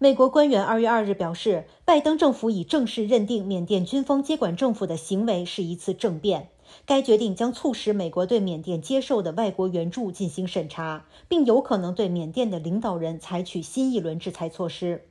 美国官员二月二日表示，拜登政府已正式认定缅甸军方接管政府的行为是一次政变。该决定将促使美国对缅甸接受的外国援助进行审查，并有可能对缅甸的领导人采取新一轮制裁措施。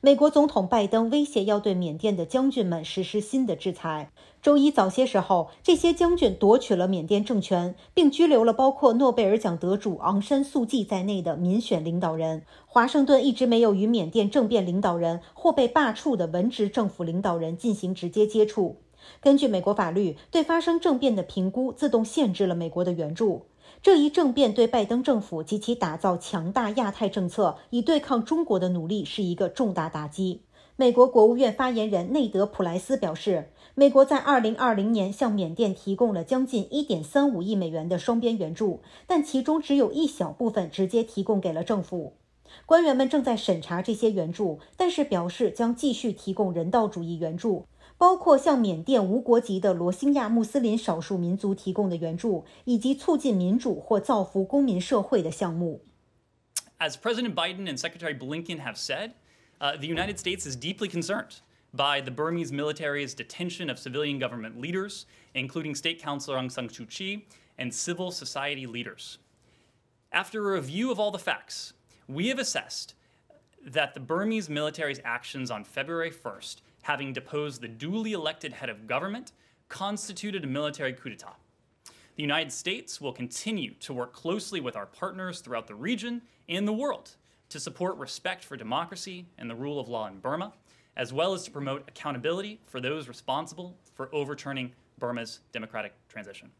美国总统拜登威胁要对缅甸的将军们实施新的制裁。周一早些时候，这些将军夺取了缅甸政权，并拘留了包括诺贝尔奖得主昂山素季在内的民选领导人。华盛顿一直没有与缅甸政变领导人或被罢黜的文职政府领导人进行直接接触。根据美国法律，对发生政变的评估自动限制了美国的援助。这一政变对拜登政府及其打造强大亚太政策以对抗中国的努力是一个重大打击。美国国务院发言人内德·普莱斯表示，美国在2020年向缅甸提供了将近1.35亿美元的双边援助，但其中只有一小部分直接提供给了政府。官员们正在审查这些援助，但是表示将继续提供人道主义援助，包括向缅甸无国籍的罗兴亚穆斯林少数民族提供的援助，以及促进民主或造福公民社会的项目。As President Biden and Secretary Blinken have said, uh, the United States is deeply concerned. by the Burmese military's detention of civilian government leaders, including State Councilor Aung San Suu Kyi and civil society leaders. After a review of all the facts, we have assessed that the Burmese military's actions on February 1st, having deposed the duly elected head of government, constituted a military coup d'etat. The United States will continue to work closely with our partners throughout the region and the world to support respect for democracy and the rule of law in Burma, as well as to promote accountability for those responsible for overturning Burma's democratic transition.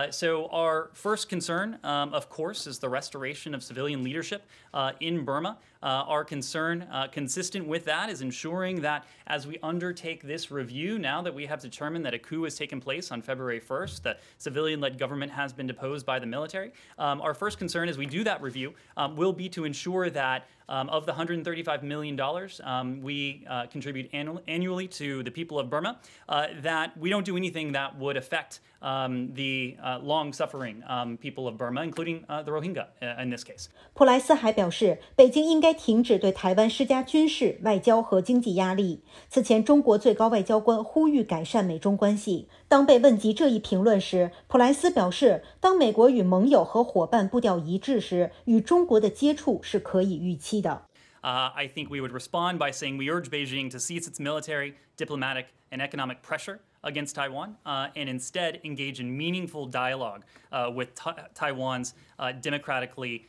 Uh, so, our first concern, um, of course, is the restoration of civilian leadership uh, in Burma. Uh, our concern, uh, consistent with that, is ensuring that as we undertake this review, now that we have determined that a coup has taken place on February 1st, the civilian led government has been deposed by the military, um, our first concern as we do that review um, will be to ensure that. Um, of the $135 million um, we uh, contribute annu annually to the people of Burma, uh, that we don't do anything that would affect um, the uh, long-suffering um, people of Burma, including uh, the Rohingya in this case. 普莱斯还表示，北京应该停止对台湾施加军事、外交和经济压力。此前，中国最高外交官呼吁改善美中关系。当被问及这一评论时，普莱斯表示，当美国与盟友和伙伴步调一致时，与中国的接触是可以预期的。Uh, I think we would respond by saying we urge Beijing to cease its military, diplomatic, and economic pressure against Taiwan uh, and instead engage in meaningful dialogue uh, with ta Taiwan's uh, democratically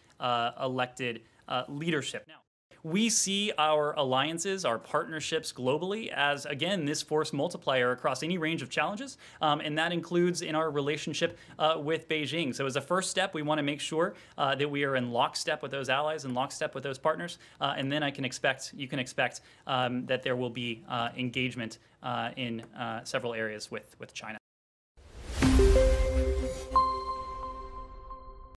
elected leadership. Now, we see our alliances, our partnerships globally as, again, this force multiplier across any range of challenges. Um, and that includes in our relationship uh, with Beijing. So, as a first step, we want to make sure uh, that we are in lockstep with those allies and lockstep with those partners. Uh, and then I can expect, you can expect um, that there will be uh, engagement uh, in uh, several areas with, with China.